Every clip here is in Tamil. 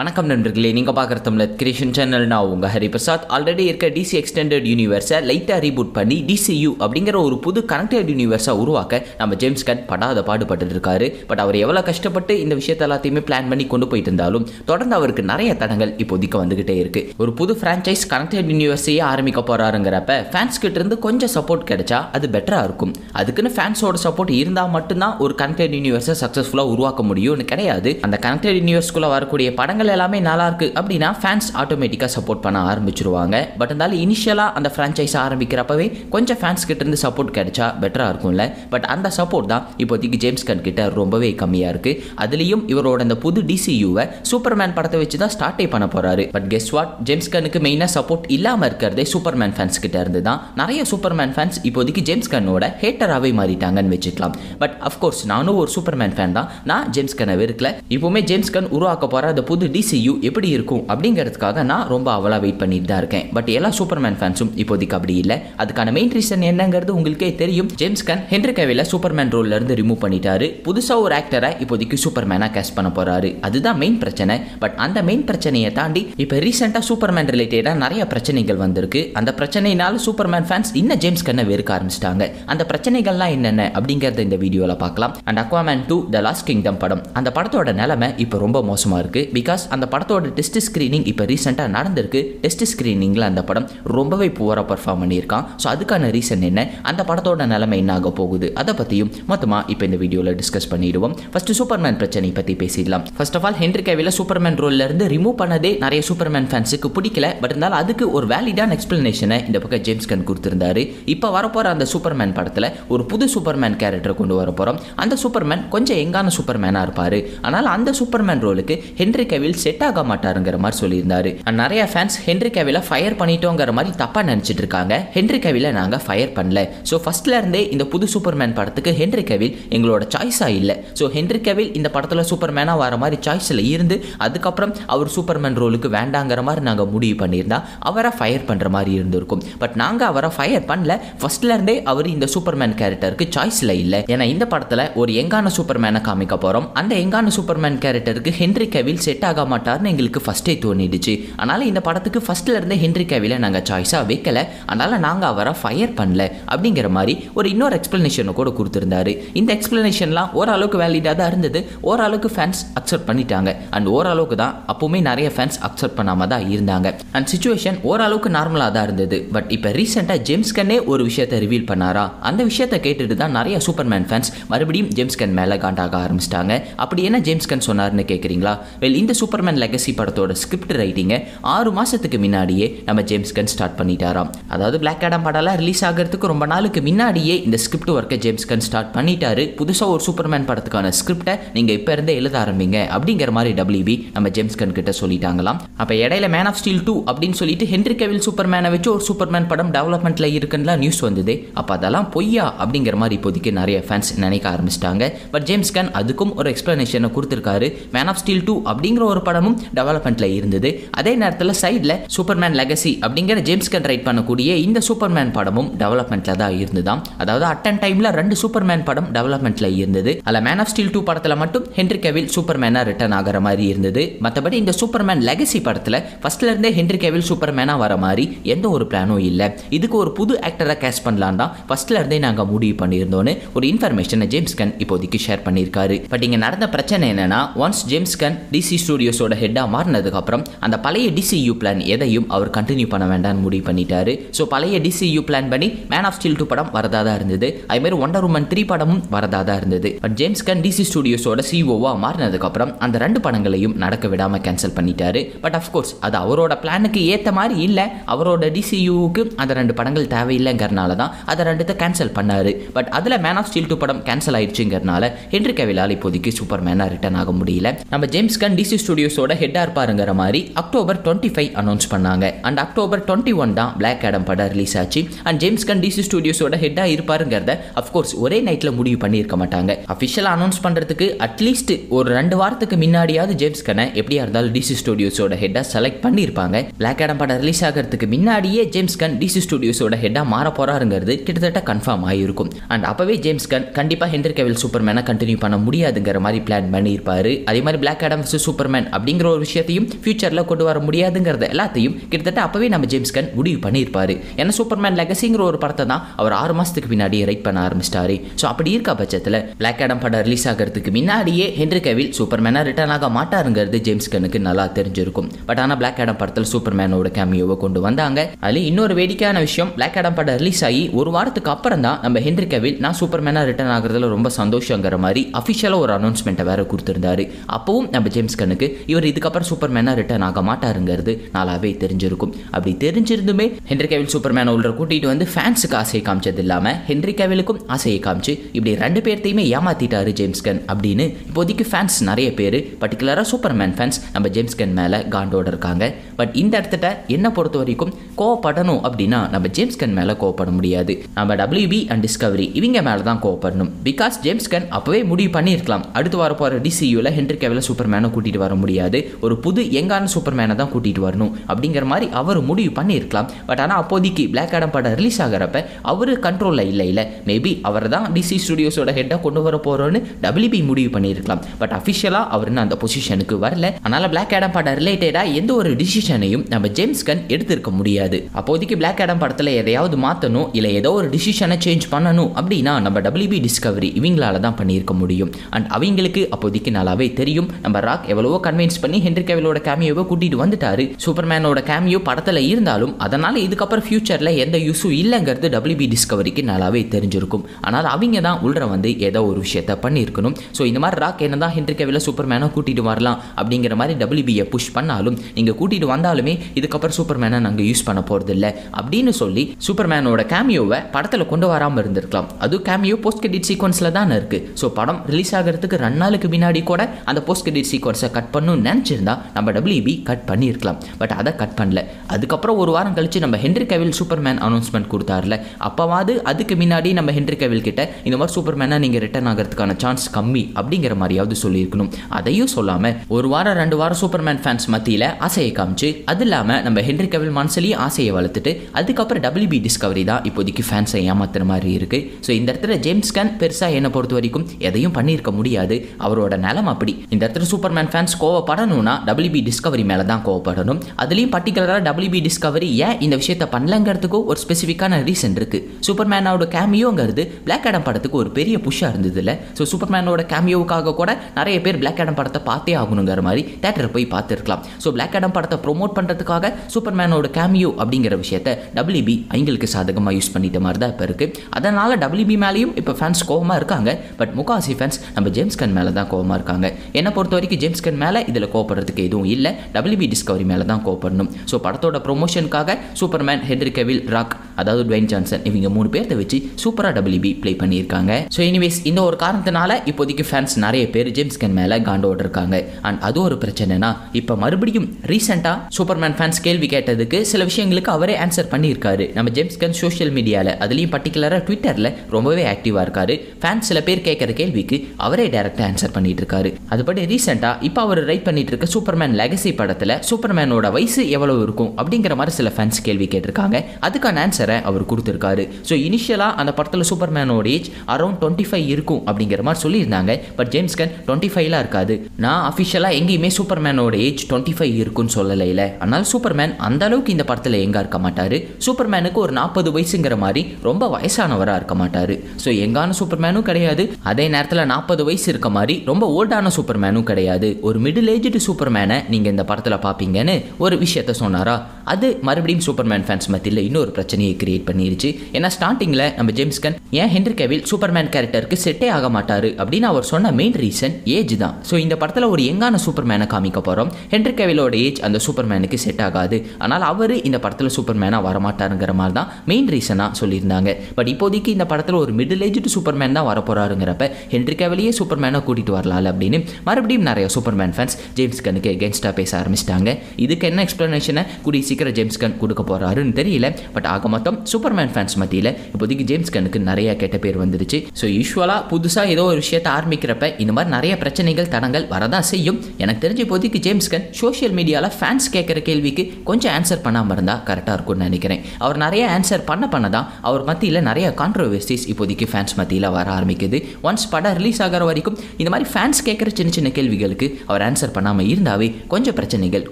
வணக்கம் நண்பர்களே நீங்கள் பார்க்குற தமிழ் கிரியேஷன் சேனல் நான் உங்கள் ஹரிபிரசாத் ஆல்ரெடி இருக்க டிசி எக்ஸ்டெண்டட் யூனிவர்ஸை லைட்டாக ரீபூட் பண்ணி டிசியு அப்படிங்கிற ஒரு புது கனெக்டட் யூனிவர்ஸை உருவாக்க நம்ம ஜேம்ஸ் கட் படாத பாடுபட்டு இருக்காரு பட் அவர் எவ்வளோ கஷ்டப்பட்டு இந்த விஷயத்தை எல்லாத்தையுமே பிளான் பண்ணி கொண்டு போயிட்டு இருந்தாலும் தொடர்ந்து அவருக்கு நிறைய தடங்கள் இப்போதைக்கு வந்துகிட்டே இருக்கு ஒரு புது ஃப்ரான்ச்சைஸ் கனெக்டட் யூனிவர்ஸையே ஆரம்பிக்க போறாருங்கிறப்ப ஃபேன்ஸ் கிட்ட இருந்து கொஞ்சம் சப்போர்ட் கிடைச்சா அது பெட்டராக இருக்கும் அதுக்குன்னு ஃபேன்ஸோட சப்போர்ட் இருந்தால் மட்டும்தான் ஒரு கனெக்டட் யூனிவர்ஸை சக்ஸஸ்ஃபுல்லாக உருவாக்க முடியும்னு கிடையாது அந்த கனெக்டட் யூனிவர்ஸ்குள்ளே வரக்கூடிய படங்கள் படங்கள் எல்லாமே இருக்கு அப்படின்னா ஃபேன்ஸ் ஆட்டோமேட்டிக்காக சப்போர்ட் பண்ண ஆரம்பிச்சிருவாங்க பட் இருந்தாலும் இனிஷியலாக அந்த ஃப்ரான்ச்சைஸ் ஆரம்பிக்கிறப்பவே கொஞ்சம் ஃபேன்ஸ் கிட்ட இருந்து சப்போர்ட் கிடைச்சா பெட்டராக இருக்கும்ல பட் அந்த சப்போர்ட் தான் இப்போதைக்கு ஜேம்ஸ் கன் கிட்ட ரொம்பவே கம்மியாக இருக்கு அதுலேயும் இவரோட அந்த புது டிசியூவை சூப்பர்மேன் படத்தை வச்சு தான் ஸ்டார்ட்டே பண்ண போறாரு பட் கெஸ் வாட் ஜேம்ஸ் கனுக்கு மெயினாக சப்போர்ட் இல்லாமல் இருக்கிறதே சூப்பர்மேன் ஃபேன்ஸ் கிட்ட இருந்து தான் நிறைய சூப்பர்மேன் ஃபேன்ஸ் இப்போதைக்கு ஜேம்ஸ் கன்னோட ஹேட்டராகவே மாறிட்டாங்கன்னு வச்சுக்கலாம் பட் அஃப்கோர்ஸ் நானும் ஒரு சூப்பர்மேன் ஃபேன் தான் நான் ஜேம்ஸ் கனை வெறுக்கல இப்போவுமே ஜேம்ஸ் கன் உருவாக்க போகிற அந்த புது டிசியூ எப்படி இருக்கும் அப்படிங்கிறதுக்காக நான் ரொம்ப அவலாக வெயிட் பண்ணிட்டு தான் இருக்கேன் பட் எல்லா சூப்பர்மேன் ஃபேன்ஸும் இப்போதைக்கு அப்படி இல்லை அதுக்கான மெயின் ரீசன் என்னங்கிறது உங்களுக்கே தெரியும் ஜேம்ஸ் கன் ஹென்ரி கேவில சூப்பர்மேன் ரோல்ல இருந்து ரிமூவ் பண்ணிட்டாரு புதுசாக ஒரு ஆக்டரை இப்போதைக்கு சூப்பர்மேனாக கேஸ்ட் பண்ண போறாரு அதுதான் மெயின் பிரச்சனை பட் அந்த மெயின் பிரச்சனையை தாண்டி இப்போ ரீசெண்டாக சூப்பர்மேன் ரிலேட்டடாக நிறைய பிரச்சனைகள் வந்திருக்கு அந்த பிரச்சனையினால சூப்பர்மேன் ஃபேன்ஸ் இன்னும் ஜேம்ஸ் கண்ணை வெறுக்க ஆரம்பிச்சிட்டாங்க அந்த பிரச்சனைகள்லாம் என்னென்ன அப்படிங்கிறத இந்த வீடியோவில் பார்க்கலாம் and Aquaman two the last kingdom படம் அந்த படத்தோட நிலைமை இப்போ ரொம்ப மோசமாக இருக்கு பிகாஸ் ப்ளஸ் அந்த படத்தோட டெஸ்ட் ஸ்க்ரீனிங் இப்போ ரீசெண்டாக நடந்திருக்கு டெஸ்ட் ஸ்க்ரீனிங்கில் அந்த படம் ரொம்பவே புவராக பர்ஃபார்ம் பண்ணியிருக்கான் ஸோ அதுக்கான ரீசன் என்ன அந்த படத்தோட நிலைமை என்ன ஆக போகுது அதை பற்றியும் மொத்தமாக இப்போ இந்த வீடியோவில் டிஸ்கஸ் பண்ணிடுவோம் ஃபஸ்ட்டு சூப்பர்மேன் பிரச்சனை பற்றி பேசிடலாம் ஃபர்ஸ்ட் ஆஃப் ஆல் ஹென்ரி கேவில சூப்பர்மேன் ரோல்லேருந்து ரிமூவ் பண்ணதே நிறைய சூப்பர்மேன் ஃபேன்ஸுக்கு பிடிக்கல பட் இருந்தாலும் அதுக்கு ஒரு வேலிடான எக்ஸ்பிளனேஷனை இந்த பக்கம் ஜேம்ஸ் கன் கொடுத்துருந்தாரு இப்போ வரப்போகிற அந்த சூப்பர்மேன் படத்தில் ஒரு புது சூப்பர்மேன் கேரக்டர் கொண்டு வர போகிறோம் அந்த சூப்பர்மேன் கொஞ்சம் எங்கான சூப்பர்மேனாக இருப்பார் ஆனால் அந்த சூப்பர்மேன் ரோலுக்கு ஹென்ரி கேவில் கேவில் செட் ஆக மாட்டாருங்கிற மாதிரி சொல்லியிருந்தாரு நிறைய ஃபேன்ஸ் ஹென்ரி கேவில ஃபயர் பண்ணிட்டோங்கிற மாதிரி தப்பா நினைச்சிட்டு இருக்காங்க ஹென்ரி கேவில நாங்க ஃபயர் பண்ணல ஸோ ஃபர்ஸ்ட்ல இருந்தே இந்த புது சூப்பர்மேன் படத்துக்கு ஹென்ரி கேவில் எங்களோட சாய்ஸா இல்லை ஸோ ஹென்ரி கேவில் இந்த படத்துல சூப்பர்மேனா வர மாதிரி சாய்ஸ்ல இருந்து அதுக்கப்புறம் அவர் சூப்பர்மேன் ரோலுக்கு வேண்டாங்கிற மாதிரி நாங்க முடிவு பண்ணியிருந்தா அவரை ஃபயர் பண்ற மாதிரி இருந்திருக்கும் பட் நாங்க அவரை ஃபயர் பண்ணல ஃபர்ஸ்ட்ல இருந்தே அவர் இந்த சூப்பர்மேன் கேரக்டருக்கு சாய்ஸ்ல இல்லை ஏன்னா இந்த படத்துல ஒரு எங்கான சூப்பர்மேனை காமிக்க போறோம் அந்த எங்கான சூப்பர்மேன் கேரக்டருக்கு ஹென்ரி கேவில் செட் ஆக மாட்டார்னு எங்களுக்கு ஃபஸ்ட்டே தோணிடுச்சு அதனால் இந்த படத்துக்கு இருந்து ஹென்ரி கேவியில் நாங்கள் சாய்ஸாக வைக்கலை அதனால் நாங்கள் அவரை ஃபயர் பண்ணல அப்படிங்கிற மாதிரி ஒரு இன்னொரு எக்ஸ்ப்ளனேஷனை கூட கொடுத்துருந்தாரு இந்த எக்ஸ்ப்ளனேஷன்லாம் ஓரளவுக்கு வேலிடாக தான் இருந்தது ஓரளவுக்கு ஃபேன்ஸ் அக்செப்ட் பண்ணிட்டாங்க அண்ட் ஓரளவுக்கு தான் அப்போவுமே நிறைய ஃபேன்ஸ் அக்செப்ட் பண்ணாமல் தான் இருந்தாங்க அண்ட் சுச்சுவேஷன் ஓரளவுக்கு நார்மலாக தான் இருந்தது பட் இப்போ ரீசெண்டாக ஜேம்ஸ் கன்னே ஒரு விஷயத்தை ரிவீல் பண்ணாரா அந்த விஷயத்தை கேட்டுட்டு தான் நிறைய சூப்பர்மேன் ஃபேன்ஸ் மறுபடியும் ஜேம்ஸ் கன் மேலே காண்டாக ஆரம்பிச்சிட்டாங்க அப்படி என்ன ஜேம்ஸ் கன் சொன்னார்னு கேட்குறீங்களா வெல் இந்த சூப்பர் சூப்பர்மேன் லெகசி படத்தோட ஸ்கிரிப்ட் ரைட்டிங்கை ஆறு மாதத்துக்கு முன்னாடியே நம்ம ஜேம்ஸ் கன் ஸ்டார்ட் பண்ணிட்டாராம் அதாவது பிளாக் ஆடம் படம்லாம் ரிலீஸ் ஆகிறதுக்கு ரொம்ப நாளுக்கு முன்னாடியே இந்த ஸ்கிரிப்ட் ஒர்க்கை ஜேம்ஸ் கன் ஸ்டார்ட் பண்ணிட்டாரு புதுசாக ஒரு சூப்பர்மேன் படத்துக்கான ஸ்கிரிப்டை நீங்கள் இப்போ இருந்தே எழுத ஆரம்பிங்க அப்படிங்கிற மாதிரி டபிள்யூபி நம்ம ஜேம்ஸ் கன் கிட்ட சொல்லிட்டாங்களாம் அப்போ இடையில மேன் ஆஃப் ஸ்டீல் டூ அப்படின்னு சொல்லிட்டு ஹென்ரி கெவில் சூப்பர்மேனை வச்சு ஒரு சூப்பர்மேன் படம் டெவலப்மெண்ட்டில் இருக்குன்னா நியூஸ் வந்தது அப்போ அதெல்லாம் பொய்யா அப்படிங்கிற மாதிரி இப்போதைக்கு நிறைய ஃபேன்ஸ் நினைக்க ஆரம்பிச்சிட்டாங்க பட் ஜேம்ஸ் கன் அதுக்கும் ஒரு எக்ஸ்பிளனேஷனை கொடுத்துருக்காரு மேன் ஆஃப் ஸ்டீல் டூ அப்படிங்கிற ஒரு ஒரு படமும் டெவலப்மெண்ட்ல இருந்தது அதே நேரத்தில் சைடில் சூப்பர்மேன் லெகசி அப்படிங்கிற ஜேம்ஸ் கன் ரைட் பண்ணக்கூடிய இந்த சூப்பர்மேன் படமும் டெவலப்மெண்ட்ல தான் இருந்துதான் அதாவது அட்டன் டைம்ல ரெண்டு சூப்பர்மேன் படம் டெவலப்மெண்ட்ல இருந்தது அதில் மேன் ஆஃப் ஸ்டீல் டூ படத்தில் மட்டும் ஹென்ரி கெவில் சூப்பர்மேனாக ரிட்டர்ன் ஆகிற மாதிரி இருந்தது மற்றபடி இந்த சூப்பர்மேன் லெகசி படத்தில் ஃபர்ஸ்ட்ல இருந்தே ஹென்ரி சூப்பர் சூப்பர்மேனாக வர மாதிரி எந்த ஒரு பிளானும் இல்லை இதுக்கு ஒரு புது ஆக்டராக கேஸ்ட் பண்ணலாம் தான் ஃபர்ஸ்ட்ல இருந்தே நாங்கள் முடிவு பண்ணியிருந்தோன்னு ஒரு இன்ஃபர்மேஷனை ஜேம்ஸ் கன் இப்போதைக்கு ஷேர் பண்ணியிருக்காரு பட் இங்கே நடந்த பிரச்சனை என்னன்னா once James Gunn DC studio யூஎஸோட ஹெட்டாக மாறினதுக்கப்புறம் அந்த பழைய டிசியூ பிளான் எதையும் அவர் கண்டினியூ பண்ண வேண்டாம்னு முடிவு பண்ணிட்டாரு ஸோ பழைய டிசியூ பிளான் பண்ணி மேன் ஆஃப் ஸ்டீல் டூ படம் வரதா தான் இருந்தது மாதிரி ஒண்டர் உமன் த்ரீ படமும் வரதா தான் இருந்தது பட் ஜேம்ஸ் கன் டிசி ஸ்டுடியோஸோட சிஓவாக மாறினதுக்கப்புறம் அந்த ரெண்டு படங்களையும் நடக்க விடாமல் கேன்சல் பண்ணிட்டாரு பட் அஃப்கோர்ஸ் அது அவரோட பிளானுக்கு ஏற்ற மாதிரி இல்லை அவரோட டிசியூவுக்கு அந்த ரெண்டு படங்கள் தேவையில்லைங்கிறனால தான் அதை ரெண்டுத்தை கேன்சல் பண்ணார் பட் அதில் மேன் ஆஃப் ஸ்டீல் டூ படம் கேன்சல் ஆயிடுச்சுங்கிறனால ஹென்றி கவிலால் இப்போதைக்கு சூப்பர் மேனாக ரிட்டர்ன் ஆக முடியல நம்ம ஜேம்ஸ் கன் டிசி ஸ்டுடியோ ஸ்டுடியோஸோட ஹெட்டாக இருப்பாருங்கிற மாதிரி அக்டோபர் டுவெண்ட்டி ஃபைவ் அனௌன்ஸ் பண்ணாங்க அண்ட் அக்டோபர் டுவெண்ட்டி ஒன் தான் பிளாக் ஆடம் படம் ரிலீஸ் ஆச்சு அண்ட் ஜேம்ஸ் கன் டிசி ஸ்டுடியோஸோட ஹெட்டாக இருப்பாருங்கிறத அஃப்கோர்ஸ் ஒரே நைட்டில் முடிவு பண்ணியிருக்க மாட்டாங்க அஃபிஷியலாக அனௌன்ஸ் பண்ணுறதுக்கு அட்லீஸ்ட் ஒரு ரெண்டு வாரத்துக்கு முன்னாடியாவது ஜேம்ஸ் கனை எப்படியா இருந்தாலும் டிசி ஸ்டுடியோஸோட ஹெட்டாக செலக்ட் பண்ணியிருப்பாங்க பிளாக் ஆடம் படம் ரிலீஸ் ஆகிறதுக்கு முன்னாடியே ஜேம்ஸ் கன் டிசி ஸ்டுடியோஸோட ஹெட்டாக மாற போகிறாருங்கிறது கிட்டத்தட்ட கன்ஃபார்ம் ஆகியிருக்கும் அண்ட் அப்போவே ஜேம்ஸ் கன் கண்டிப்பாக ஹென்ரி கேவல் சூப்பர்மேனை கண்டினியூ பண்ண முடியாதுங்கிற மாதிரி பிளான் பண்ணியிருப்பாரு அதே மாதிரி பிளாக் ஆடம் சூப்பர்மேன் அப்படிங்கிற ஒரு விஷயத்தையும் ஃபியூச்சரில் கொண்டு வர முடியாதுங்கிறத எல்லாத்தையும் கிட்டத்தட்ட அப்போவே நம்ம ஜேம்ஸ் கன் முடிவு பண்ணியிருப்பார் ஏன்னா சூப்பர்மேன் லெகசிங்கிற ஒரு படத்தை தான் அவர் ஆறு மாதத்துக்கு பின்னாடி ரைட் பண்ண ஆரம்பிச்சிட்டாரு ஸோ அப்படி இருக்க பட்சத்தில் பிளாக் ஆடம் படம் ரிலீஸ் ஆகிறதுக்கு முன்னாடியே ஹென்ரி கவில் சூப்பர்மேனாக ரிட்டர்ன் ஆக மாட்டாருங்கிறது ஜேம்ஸ் கனுக்கு நல்லா தெரிஞ்சிருக்கும் பட் ஆனால் பிளாக் ஆடம் படத்தில் சூப்பர்மேனோட கேமியோவை கொண்டு வந்தாங்க அதில் இன்னொரு வேடிக்கையான விஷயம் பிளாக் ஆடம் படம் ரிலீஸ் ஆகி ஒரு வாரத்துக்கு அப்புறம் தான் நம்ம ஹென்ரி கவில் நான் சூப்பர்மேனாக ரிட்டர்ன் ஆகிறதுல ரொம்ப சந்தோஷங்கிற மாதிரி அஃபிஷியலாக ஒரு அனௌன்ஸ்மெண்ட்டை வேறு கொடுத்துருந்தாரு அப்போவும் நம்ம ஜேம்ஸ் கனுக்கு இவர் இதுக்கப்புறம் சூப்பர் மேனாக ரிட்டர்ன் ஆக மாட்டாருங்கிறது நாளாவே தெரிஞ்சிருக்கும் அப்படி தெரிஞ்சிருந்துமே ஹென்ரி கேவில் சூப்பர் மேன் உள்ள கூட்டிட்டு வந்து ஃபேன்ஸுக்கு ஆசையை காமிச்சது இல்லாமல் ஹென்ரி கேவிலுக்கும் ஆசையை காமிச்சு இப்படி ரெண்டு பேர்த்தையுமே ஏமாத்திட்டாரு ஜேம்ஸ்கன் அப்படின்னு இப்போதைக்கு ஃபேன்ஸ் நிறைய பேர் பர்டிகுலராக சூப்பர்மேன் ஃபேன்ஸ் நம்ம ஜேம்ஸ்கன் மேலே காண்டோட இருக்காங்க பட் இந்த இடத்துல என்னை பொறுத்த வரைக்கும் கோவப்படணும் அப்படின்னா நம்ம ஜேம்ஸ்கன் மேலே கோவப்பட முடியாது நம்ம டபிள்யூபி அண்ட் டிஸ்கவரி இவங்க மேலே தான் கோவப்படணும் பிகாஸ் ஜேம்ஸ்கன் அப்போவே முடிவு பண்ணியிருக்கலாம் அடுத்து வர போகிற டிசியூவில் ஹென்ரி சூப்பர் சூப்பர்மேனை கூட்டிட்டு வர முடியாது ஒரு புது எங்கான சூப்பர் மேனை தான் கூட்டிகிட்டு வரணும் அப்படிங்கிற மாதிரி அவர் முடிவு பண்ணியிருக்கலாம் பட் ஆனால் அப்போதைக்கு பிளாக் ஆடம் படம் ரிலீஸ் ஆகிறப்ப அவர் கண்ட்ரோலில் இல்லை இல்லை மேபி அவர் தான் டிசி ஸ்டுடியோஸோட ஹெட்டாக கொண்டு வர போகிறோன்னு டபிள்யூபி முடிவு பண்ணியிருக்கலாம் பட் அஃபிஷியலாக அவர் அந்த பொசிஷனுக்கு வரல அதனால் பிளாக் ஆடம் படம் ரிலேட்டடாக எந்த ஒரு டிசிஷனையும் நம்ம ஜேம்ஸ் கன் எடுத்திருக்க முடியாது அப்போதைக்கு பிளாக் ஆடம் படத்தில் எதையாவது மாற்றணும் இல்லை ஏதோ ஒரு டிசிஷனை சேஞ்ச் பண்ணணும் அப்படின்னா நம்ம டபிள்யூபி டிஸ்கவரி இவங்களால தான் பண்ணியிருக்க முடியும் அண்ட் அவங்களுக்கு அப்போதைக்கு நல்லாவே தெரியும் நம்ம ராக் எவ்வளவோ கன்வின்ஸ் பண்ணி ஹென்ரி கேவிலோட கேமியோவை கூட்டிட்டு வந்துட்டாரு சூப்பர்மேனோட கேமியோ படத்தில் இருந்தாலும் அதனால் இதுக்கப்புறம் ஃபியூச்சர்ல எந்த யூஸும் இல்லைங்கிறது டபிள்யூபி டிஸ்கவரிக்கு நல்லாவே தெரிஞ்சிருக்கும் ஆனால் அவங்க தான் உள்ள வந்து ஏதோ ஒரு விஷயத்த பண்ணியிருக்கணும் ஸோ இந்த மாதிரி ராக் என்ன தான் ஹென்ரி கேவில சூப்பர்மேனை கூட்டிகிட்டு வரலாம் அப்படிங்கிற மாதிரி டபிள்யூபியை புஷ் பண்ணாலும் நீங்கள் கூட்டிகிட்டு வந்தாலுமே இதுக்கப்புறம் சூப்பர்மேனை நாங்கள் யூஸ் பண்ண போறது இல்லை அப்படின்னு சொல்லி சூப்பர்மேனோட கேமியோவை படத்தில் கொண்டு வராமல் இருந்திருக்கலாம் அது கேமியோ போஸ்ட் கிரெடிட் சீக்வன்ஸ்ல தானே இருக்கு ஸோ படம் ரிலீஸ் ஆகிறதுக்கு ரெண்டு நாளுக்கு முன்னாடி கூட அந்த போஸ்ட் கிரெடிட் சீக்வன்ஸை கட் பண்ணி பண்ணணும்னு நினச்சிருந்தா நம்ம டபிள்யூபி கட் பண்ணியிருக்கலாம் பட் அதை கட் பண்ணல அதுக்கப்புறம் ஒரு வாரம் கழிச்சு நம்ம ஹென்ரி கவில் சூப்பர்மேன் அனௌன்ஸ்மெண்ட் கொடுத்தாருல அப்போவாது அதுக்கு முன்னாடி நம்ம ஹென்ரி கவில் கிட்ட இந்த மாதிரி சூப்பர்மேனாக நீங்கள் ரிட்டர்ன் ஆகிறதுக்கான சான்ஸ் கம்மி அப்படிங்கிற மாதிரியாவது சொல்லியிருக்கணும் அதையும் சொல்லாமல் ஒரு வாரம் ரெண்டு வாரம் சூப்பர்மேன் ஃபேன்ஸ் மத்தியில் ஆசையை காமிச்சு அது இல்லாமல் நம்ம ஹென்ரி கவில் மனசுலேயும் ஆசையை வளர்த்துட்டு அதுக்கப்புறம் டபிள்யூபி டிஸ்கவரி தான் இப்போதைக்கு ஃபேன்ஸை ஏமாத்துற மாதிரி இருக்கு ஸோ இந்த இடத்துல ஜேம்ஸ் கேன் பெருசாக என்னை பொறுத்த வரைக்கும் எதையும் பண்ணியிருக்க முடியாது அவரோட நிலம் அப்படி இந்த இடத்துல சூப்பர்மேன் ஃபேன்ஸ் கோ கோவப்படணும்னா டபிள்யூபி டிஸ்கவரி மேலே தான் கோவப்படணும் அதுலேயும் பர்டிகுலராக டபிள்யூபி டிஸ்கவரி ஏன் இந்த விஷயத்தை பண்ணலங்கிறதுக்கும் ஒரு ஸ்பெசிஃபிக்கான ரீசன் இருக்குது சூப்பர்மேனோட கேமியோங்கிறது பிளாக் ஆடம் படத்துக்கு ஒரு பெரிய புஷ்ஷாக இருந்ததில்ல ஸோ சூப்பர்மேனோட கேமியோவுக்காக கூட நிறைய பேர் பிளாக் ஆடம் படத்தை பார்த்தே ஆகணுங்கிற மாதிரி தேட்டர் போய் பார்த்துருக்கலாம் ஸோ பிளாக் ஆடம் படத்தை ப்ரொமோட் பண்ணுறதுக்காக சூப்பர்மேனோட கேமியோ அப்படிங்கிற விஷயத்த டபிள்யூபி அவங்களுக்கு சாதகமாக யூஸ் பண்ணிட்ட மாதிரி தான் இப்போ இருக்குது அதனால் டபிள்யூபி மேலேயும் இப்போ ஃபேன்ஸ் கோவமாக இருக்காங்க பட் முக்காசி ஃபேன்ஸ் நம்ம ஜேம்ஸ் கன் மேலே தான் கோவமாக இருக்காங்க என்னை பொறுத்த வரைக்கும் ஜேம்ஸ் கன் மேலே இதில் கோப்படுறதுக்கு எதுவும் இல்லை டபிள்யூபி டிஸ்கவரி மேலே தான் கோப்படணும் ஸோ படத்தோட ப்ரொமோஷனுக்காக சூப்பர்மேன் ஹெட்ரி கவில் ராக் அதாவது டுவைன் ஜான்சன் இவங்க மூணு பேர்த்த வச்சு சூப்பராக டபிள்யூபி ப்ளே பண்ணியிருக்காங்க ஸோ எனிவேஸ் இந்த ஒரு காரணத்தினால இப்போதைக்கு ஃபேன்ஸ் நிறைய பேர் ஜேம்ஸ் கன் மேலே காண்டோடு இருக்காங்க அண்ட் அது ஒரு பிரச்சனைனா இப்போ மறுபடியும் ரீசெண்டாக சூப்பர்மேன் ஃபேன்ஸ் கேள்வி கேட்டதுக்கு சில விஷயங்களுக்கு அவரே ஆன்சர் பண்ணியிருக்காரு நம்ம ஜேம்ஸ் கன் சோஷியல் மீடியாவில் அதுலேயும் பர்டிகுலராக ட்விட்டரில் ரொம்பவே ஆக்டிவாக இருக்காரு ஃபேன்ஸ் சில பேர் கேட்குற கேள்விக்கு அவரே டேரெக்டாக ஆன்சர் பண்ணிட்டு இருக்காரு அதுபடி ரீசெண்டாக இப்போ அவர் ரைட் பண்ணிட்டு இருக்க சூப்பர்மேன் லெகசி படத்தில் சூப்பர்மேனோட வயசு எவ்வளவு இருக்கும் அப்படிங்கிற மாதிரி சில ஃபேன்ஸ் கேள்வி கேட்டிருக்காங்க அதுக்கான ஆன்சரை அவர் கொடுத்துருக்காரு ஸோ இனிஷியலாக அந்த படத்தில் சூப்பர்மேனோட ஏஜ் அரௌண்ட் டுவெண்ட்டி ஃபைவ் இருக்கும் அப்படிங்கிற மாதிரி சொல்லியிருந்தாங்க பட் ஜேம்ஸ் கன் டுவெண்ட்டி ஃபைவ்லாம் இருக்காது நான் அஃபிஷியலாக எங்கேயுமே சூப்பர்மேனோட ஏஜ் டுவெண்ட்டி ஃபைவ் இருக்குன்னு சொல்லலை இல்லை சூப்பர்மேன் அந்த அளவுக்கு இந்த படத்தில் எங்கே இருக்க மாட்டார் சூப்பர்மேனுக்கு ஒரு நாற்பது வயசுங்கிற மாதிரி ரொம்ப வயசானவராக இருக்க மாட்டார் ஸோ எங்கான சூப்பர்மேனும் கிடையாது அதே நேரத்தில் நாற்பது வயசு இருக்க மாதிரி ரொம்ப ஓல்டான சூப்பர்மேனும் கிடையாது ஒரு மிடில் மிடில் ஏஜ்டு சூப்பர்மேனை நீங்கள் இந்த படத்தில் பார்ப்பீங்கன்னு ஒரு விஷயத்த சொன்னாரா அது மறுபடியும் சூப்பர்மேன் ஃபேன்ஸ் மத்தியில் இன்னொரு பிரச்சனையை கிரியேட் பண்ணிருச்சு ஏன்னா ஸ்டார்டிங்கில் நம்ம ஜேம்ஸ்கன் ஏன் ஹென்ரி கேவில் சூப்பர்மேன் கேரக்டருக்கு செட்டே ஆக மாட்டார் அப்படின்னு அவர் சொன்ன மெயின் ரீசன் ஏஜ் தான் ஸோ இந்த படத்தில் ஒரு எங்கான சூப்பர்மேனை காமிக்க போகிறோம் ஹென்ரி கேவிலோட ஏஜ் அந்த சூப்பர்மேனுக்கு செட் ஆகாது ஆனால் அவர் இந்த படத்தில் சூப்பர்மேனாக வரமாட்டாருங்கிற மாதிரி தான் மெயின் ரீசனாக சொல்லியிருந்தாங்க பட் இப்போதைக்கு இந்த படத்தில் ஒரு மிடில் ஏஜ்டு சூப்பர்மேன் தான் வரப்போகிறாருங்கிறப்ப ஹென்ரி கேவிலேயே சூப்பர்மேனை கூட்டிகிட்டு வரலாம் அப்படின்னு மறுபடியும் நிறைய சூப்பர்மேன் ஃபேன்ஸ் ஜேம்ஸ் கனுக்கு எகென்ஸ்டாக பேச ஆரம்பிச்சிட்டாங்க இதுக்கு என்ன எக்ஸ்ப்ளனேஷனை கூடிய சீக்கிரம் ஜேம்ஸ் கன் கொடுக்க போகிறாருன்னு தெரியல பட் ஆக மொத்தம் சூப்பர்மேன் ஃபேன்ஸ் மத்தியில் இப்போதைக்கு ஜேம்ஸ் கனுக்கு நிறைய கெட்ட பேர் வந்துருச்சு ஸோ யூஸ்வலாக புதுசாக ஏதோ ஒரு விஷயத்தை ஆரம்பிக்கிறப்ப இந்த மாதிரி நிறைய பிரச்சனைகள் தடங்கள் வரதான் செய்யும் எனக்கு தெரிஞ்ச இப்போதைக்கு ஜேம்ஸ் கன் சோஷியல் மீடியாவில் ஃபேன்ஸ் கேட்குற கேள்விக்கு கொஞ்சம் ஆன்சர் பண்ணாமல் இருந்தால் கரெக்டாக இருக்கும்னு நினைக்கிறேன் அவர் நிறைய ஆன்சர் பண்ண பண்ண தான் அவர் மத்தியில் நிறைய கான்ட்ரவர்சிஸ் இப்போதைக்கு ஃபேன்ஸ் மத்தியில் வர ஆரம்பிக்குது ஒன்ஸ் படம் ரிலீஸ் ஆகிற வரைக்கும் இந்த மாதிரி ஃபேன்ஸ் கேட்குற சின்ன சின்ன கேள்விகளுக்கு அவர் ஆன்சர் பண்ணாமல் இருந்தாவே கொஞ்சம் பிரச்சனைகள்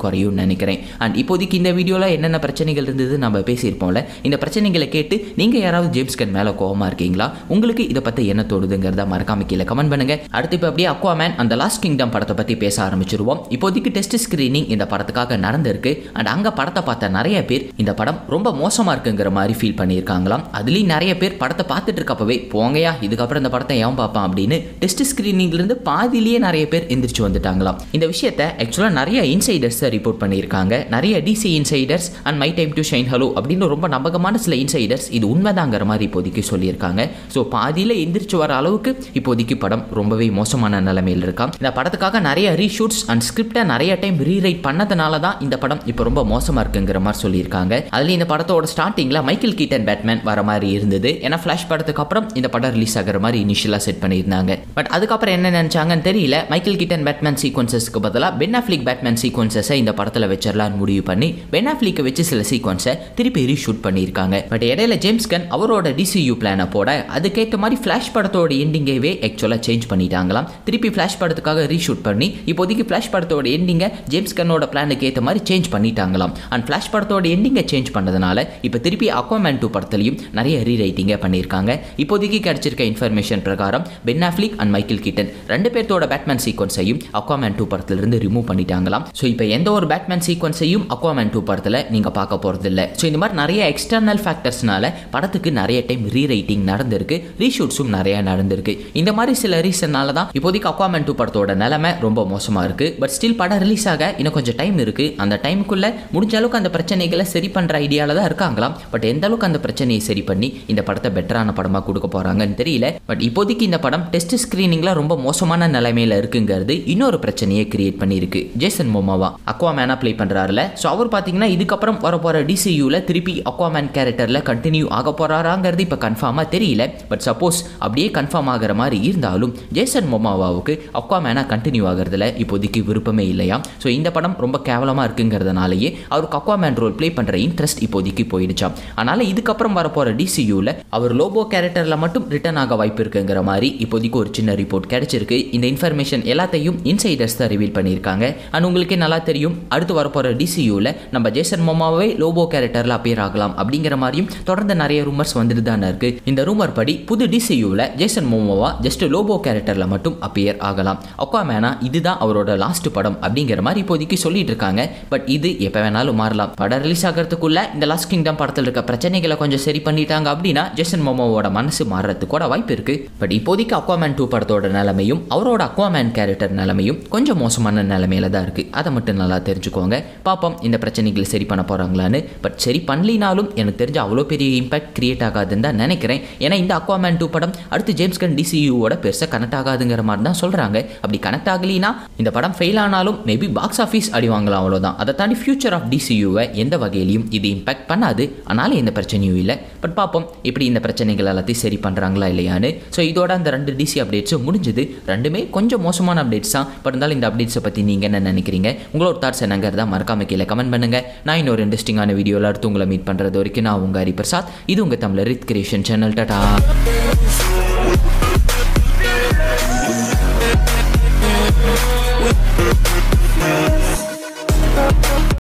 குறையும் நினைக்கிறேன் அண்ட் இப்போதைக்கு இந்த வீடியோவில் என்னென்ன பிரச்சனைகள் இருந்தது நம்ம பேசியிருப்போம்ல இந்த பிரச்சனைகளை கேட்டு நீங்கள் யாராவது கன் மேலே கோவமாக இருக்கீங்களா உங்களுக்கு இதை பற்றி என்ன தோடுதுங்கிறத மறக்காம கீழே கமெண்ட் பண்ணுங்கள் அடுத்து இப்போ அப்படியே அக்வாமேன் அந்த லாஸ்ட் கிங்டம் படத்தை பற்றி பேச ஆரம்பிச்சிருவோம் இப்போதைக்கு டெஸ்ட் ஸ்க்ரீனிங் இந்த படத்துக்காக நடந்திருக்கு அண்ட் அங்கே படத்தை பார்த்த நிறைய பேர் இந்த படம் ரொம்ப மோசமாக இருக்குங்கிற மாதிரி ஃபீல் பண்ணியிருக்காங்களாம் அதுலேயும் நிறைய பேர் படத்தை பார்த்துட்டு இருக்கப்பவே போங்கயா இதுக்கப்புறம் இந்த படத்தை ஏன் பார்ப்பான் அப்படின்னு டெஸ்ட் ஸ்க்ரீனிங்லேருந்து பாதிலேயே நிறைய பேர் எந்திரிச்சு வந்துட்டாங்களாம் இந்த விஷயத்தை ஆக்சுவலாக நிறைய இன்சைடர்ஸ் ரிப்போர்ட் பண்ணியிருக்காங்க நிறைய DC insiders and my time to shine hello அப்படின்னு ரொம்ப நம்பகமான சில இன்சைடர்ஸ் இது உண்மைதாங்கிற மாதிரி இப்போதைக்கு சொல்லியிருக்காங்க ஸோ பாதியில் எந்திரிச்சு வர அளவுக்கு இப்போதைக்கு படம் ரொம்பவே மோசமான நிலைமையில் இருக்கான் இந்த படத்துக்காக நிறைய ரீஷூட்ஸ் அண்ட் ஸ்கிரிப்டை நிறைய டைம் ரீரைட் பண்ணதுனால தான் இந்த படம் இப்போ ரொம்ப மோசமாக இருக்குங்கிற மாதிரி சொல்லியிருக்காங்க அதில் இந்த படத்தோட ஸ்டார்டிங்கில் மைக்கேல் கீட்டன் பேட்மேன் வர மாதிரி இருந்தது ஏன்னா ஃப்ளாஷ் படத்துக்கு அப்புறம் இந்த படம் ரிலீஸ் ஆகிற மாதிரி இனிஷியலாக செட் பண்ணியிருந்தாங்க பட் அதுக்கப்புறம் என்ன நினச்சாங்கன்னு தெரியல மைக்கேல் கீட்டன் பேட்மேன் சீக்வன்ஸ் சீக்வன்சஸ்க்கு பதிலாக பென்னாஃப்ளிக் பேட்மேன் சீக்வன்சஸை இந்த படத்தில் வச்சிடலான்னு முடிவு பண்ணி பென்னாஃப்ளிக்கை வச்சு சில சீக்வன்ஸை திருப்பி ரீஷூட் பண்ணியிருக்காங்க பட் இடையில ஜேம்ஸ்கன் அவரோட டிசியூ பிளானை போட அதுக்கேற்ற மாதிரி ஃப்ளாஷ் படத்தோட எண்டிங்கவே ஆக்சுவலாக சேஞ்ச் பண்ணிட்டாங்களாம் திருப்பி ஃப்ளாஷ் படத்துக்காக ரீஷூட் பண்ணி இப்போதைக்கு ஃப்ளாஷ் படத்தோட எண்டிங்கை ஜேம்ஸ்கன்னோட பிளானுக்கு ஏற்ற மாதிரி சேஞ்ச் பண்ணிட்டாங்களாம் அண்ட் ஃப்ளாஷ் படத்தோட எண்டிங்கை சேஞ்ச் பண்ணதுனால இப்போ திருப்பி அக்வாமேன் டூ படத்துலையும் நிறைய ரீரைட்டிங்கை பண்ணியிருக்காங்க இப்போதைக்கு கிடைச்சிருக்க இன்ஃபர்மேஷன் பிரகாரம் பென்னாஃப்ளிக் அண்ட் மைக்கேல் கிட்டன் ரெண்டு பேர்த்தோட பேட்மேன் சீக்வன்ஸையும் அக்வாமேன் டூ படத்துல இருந்து ரிமூவ் பண்ணிட்டாங்களாம் ஸோ இப்போ எந்த ஒரு பேட்மேன் சீக்வன்ஸையும் அக்வாமேன் டூ படத்தில் நீங்கள் பார்க்க போகிறது ஸோ இந்த மாதிரி நிறைய எக்ஸ்டர்னல் ஃபேக்டர்ஸ்னால படத்துக்கு நிறைய டைம் ரீரைட்டிங் நடந்திருக்கு ரீஷூட்ஸும் நிறைய நடந்திருக்கு இந்த மாதிரி சில ரீசன்னால தான் இப்போதைக்கு அக்வாமேன் டூ படத்தோட நிலைமை ரொம்ப மோசமாக இருக்கு பட் ஸ்டில் படம் ரிலீஸ் ஆக இன்னும் கொஞ்சம் டைம் இருக்கு அந்த டைமுக்குள்ளே முடிஞ்ச அளவுக்கு அந்த பிரச்சனைகளை சரி பண்ணுற ஐடியாவில் தான் இருக்காங்களாம் பட் எந்த அளவுக்கு அந்த பிரச்சனையை சரி பண்ணி இந்த படத்தை பெட்டரான படமாக கொடுக்க போகிறாங்கன்னு தெரியல பட் இப்போதைக்கு இந்த படம் டெஸ்ட் ஸ்க்ரீனிங்கில் ரொம்ப மோசமான நிலைமையில் இருக்குங்கிறது இன்னொரு பிரச்சனையை கம்பெனியே கிரியேட் பண்ணியிருக்கு ஜேசன் மோமாவா அக்வாமேனா ப்ளே பண்ணுறாருல ஸோ அவர் பார்த்தீங்கன்னா இதுக்கப்புறம் வரப்போகிற டிசியூவில் திருப்பி அக்வாமேன் கேரக்டரில் கண்டினியூ ஆக போகிறாராங்கிறது இப்போ கன்ஃபார்மாக தெரியல பட் சப்போஸ் அப்படியே கன்ஃபார்ம் ஆகிற மாதிரி இருந்தாலும் ஜேசன் மொமாவாவுக்கு அக்வாமேனா கண்டினியூ ஆகிறதுல இப்போதைக்கு விருப்பமே இல்லையா ஸோ இந்த படம் ரொம்ப கேவலமாக இருக்குங்கிறதுனாலேயே அவருக்கு அக்வாமேன் ரோல் ப்ளே பண்ணுற இன்ட்ரெஸ்ட் இப்போதைக்கு போயிடுச்சா அதனால் இதுக்கப்புறம் வரப்போகிற டிசியூவில் அவர் லோபோ கேரக்டரில் மட்டும் ரிட்டர்ன் ஆக வாய்ப்பு இருக்குங்கிற மாதிரி இப்போதைக்கு ஒரு சின்ன ரிப்போர்ட் கிடைச்சிருக்கு இந்த இன்ஃபர்மேஷன் எல்லாத்தையும் இன்சைடர்ஸ் தான் தான் ரிவீல் பண்ணியிருக்காங்க அண்ட் உங்களுக்கே நல்லா தெரியும் அடுத்து வரப்போகிற டிசியூவில் நம்ம ஜேசன் மோமாவே லோபோ கேரக்டரில் அப்பியர் ஆகலாம் அப்படிங்கிற மாதிரியும் தொடர்ந்து நிறைய ரூமர்ஸ் வந்துட்டு தானே இருக்குது இந்த ரூமர் படி புது டிசியூவில் ஜேசன் மோமோவா ஜஸ்ட் லோபோ கேரக்டரில் மட்டும் அப்பியர் ஆகலாம் மேனா இதுதான் அவரோட லாஸ்ட் படம் அப்படிங்கிற மாதிரி இப்போதைக்கு சொல்லிட்டு இருக்காங்க பட் இது எப்போ வேணாலும் மாறலாம் படம் ரிலீஸ் ஆகிறதுக்குள்ள இந்த லாஸ்ட் கிங்டம் படத்தில் இருக்க பிரச்சனைகளை கொஞ்சம் சரி பண்ணிட்டாங்க அப்படின்னா ஜேசன் மோமோவோட மனசு மாறுறதுக்கு கூட வாய்ப்பு இருக்கு பட் இப்போதைக்கு அக்வாமேன் டூ படத்தோட நிலைமையும் அவரோட அக்வாமேன் கேரக்டர் நிலைமையும் கொஞ்சம் மோசமான நிலைமையில தான் இருக்குது அதை மட்டும் நல்லா தெரிஞ்சுக்கோங்க பார்ப்போம் இந்த பிரச்சனைகளை சரி பண்ண போகிறாங்களான்னு பட் சரி பண்ணலினாலும் எனக்கு தெரிஞ்ச அவ்வளோ பெரிய இம்பாக்ட் கிரியேட் ஆகாதுன்னு தான் நினைக்கிறேன் ஏன்னா இந்த அக்வாமேன் டூ படம் அடுத்து ஜேம்ஸ் கன் டிசியூவோட பெருசாக கனெக்ட் ஆகாதுங்கிற மாதிரி தான் சொல்கிறாங்க அப்படி கனெக்ட் ஆகலினா இந்த படம் ஃபெயில் ஆனாலும் மேபி பாக்ஸ் ஆஃபீஸ் அடிவாங்களாம் அவ்வளோதான் அதை தாண்டி ஃபியூச்சர் ஆஃப் டிசியூவை எந்த வகையிலையும் இது இம்பாக்ட் பண்ணாது அதனால எந்த பிரச்சனையும் இல்லை பட் பார்ப்போம் இப்படி இந்த பிரச்சனைகள் எல்லாத்தையும் சரி பண்ணுறாங்களா இல்லையான்னு ஸோ இதோட அந்த ரெண்டு டிசி அப்டேட்ஸும் முடிஞ்சது ரெண்டுமே கொஞ்சம் மோசமான அப்டேட்ஸ் தான் பட் இருந்தாலும் இந்த அப்டேட்ஸை பற்றி நீங்கள் என்ன நினைக்கிறீங்க உங்களோட தாட்ஸ் என்னங்கிறத மறக்காம கீழே கமெண்ட் பண்ணுங்கள் நான் இன்னொரு இன்ட்ரெஸ்டிங்கான வீடியோவில் அடுத்து உங்களை மீட் பண்ணுறது வரைக்கும் நான் உங்கள் ஹரிபிரசாத் இது உங்கள் தமிழர் ரித் கிரியேஷன் சேனல் டட்டா